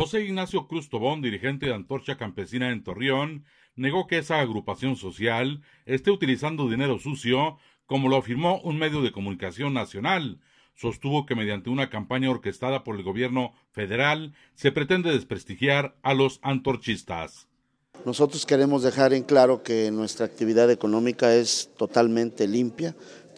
José Ignacio Cruz Tobón, dirigente de Antorcha Campesina en Torreón, negó que esa agrupación social esté utilizando dinero sucio, como lo afirmó un medio de comunicación nacional. Sostuvo que mediante una campaña orquestada por el gobierno federal se pretende desprestigiar a los antorchistas. Nosotros queremos dejar en claro que nuestra actividad económica es totalmente limpia,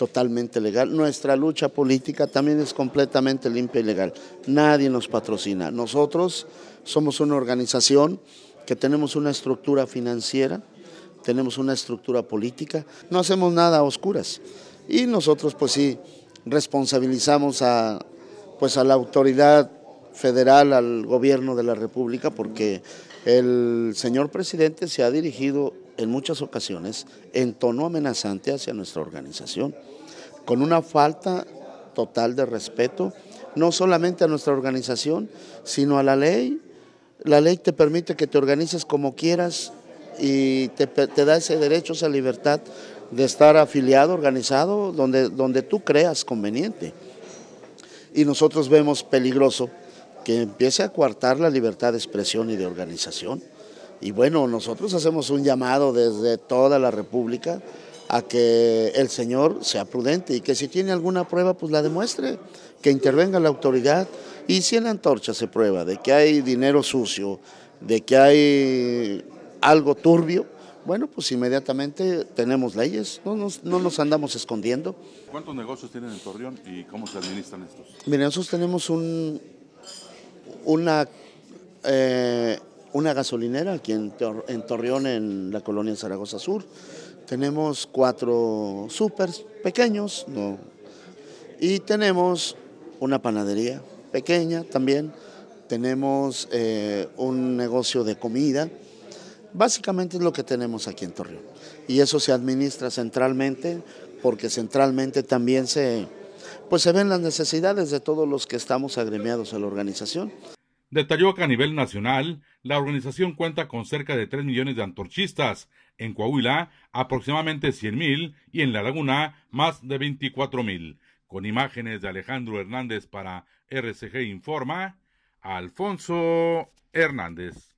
totalmente legal. Nuestra lucha política también es completamente limpia y legal. Nadie nos patrocina. Nosotros somos una organización que tenemos una estructura financiera, tenemos una estructura política, no hacemos nada a oscuras. Y nosotros pues sí responsabilizamos a, pues, a la autoridad federal, al gobierno de la República, porque el señor presidente se ha dirigido en muchas ocasiones en tono amenazante hacia nuestra organización, con una falta total de respeto, no solamente a nuestra organización, sino a la ley. La ley te permite que te organices como quieras y te, da ese derecho, esa libertad de estar afiliado, organizado, donde, donde tú creas conveniente. Y nosotros vemos peligroso que empiece a coartar la libertad de expresión y de organización. Y bueno, nosotros hacemos un llamado desde toda la República a que el señor sea prudente y que si tiene alguna prueba, pues la demuestre, que intervenga la autoridad. Y si en la antorcha se prueba de que hay dinero sucio, de que hay algo turbio, bueno, pues inmediatamente tenemos leyes, no nos, no nos, andamos escondiendo. ¿Cuántos negocios tienen en Torreón y cómo se administran estos? Mire, nosotros tenemos un, una, eh, una gasolinera aquí en, Torreón, en la colonia Zaragoza Sur. Tenemos cuatro supers pequeños y tenemos una panadería pequeña también. Tenemos eh, un negocio de comida. Básicamente es lo que tenemos aquí en Torreón. Y eso se administra centralmente porque centralmente también se, pues se ven las necesidades de todos los que estamos agremiados a la organización. Detalló que a nivel nacional, la organización cuenta con cerca de 3 millones de antorchistas, en Coahuila aproximadamente 100 mil y en La Laguna más de 24 mil. Con imágenes de Alejandro Hernández para RCG Informa, Alfonso Hernández.